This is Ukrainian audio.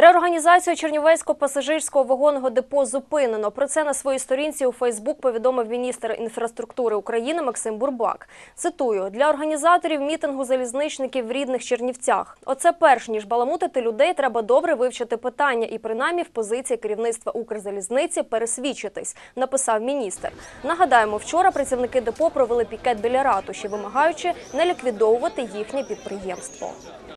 Реорганізацію Чернівецького пасажирського вагонного депо зупинено. Про це на своїй сторінці у Фейсбук повідомив міністр інфраструктури України Максим Бурбак. Цитую для організаторів мітингу залізничників в рідних Чернівцях. Оце перш ніж баламутити людей, треба добре вивчити питання і принаймні в позиції керівництва Укрзалізниці пересвідчитись, написав міністр. Нагадаємо, вчора працівники депо провели пікет біля ратуші, вимагаючи не ліквідовувати їхнє підприємство.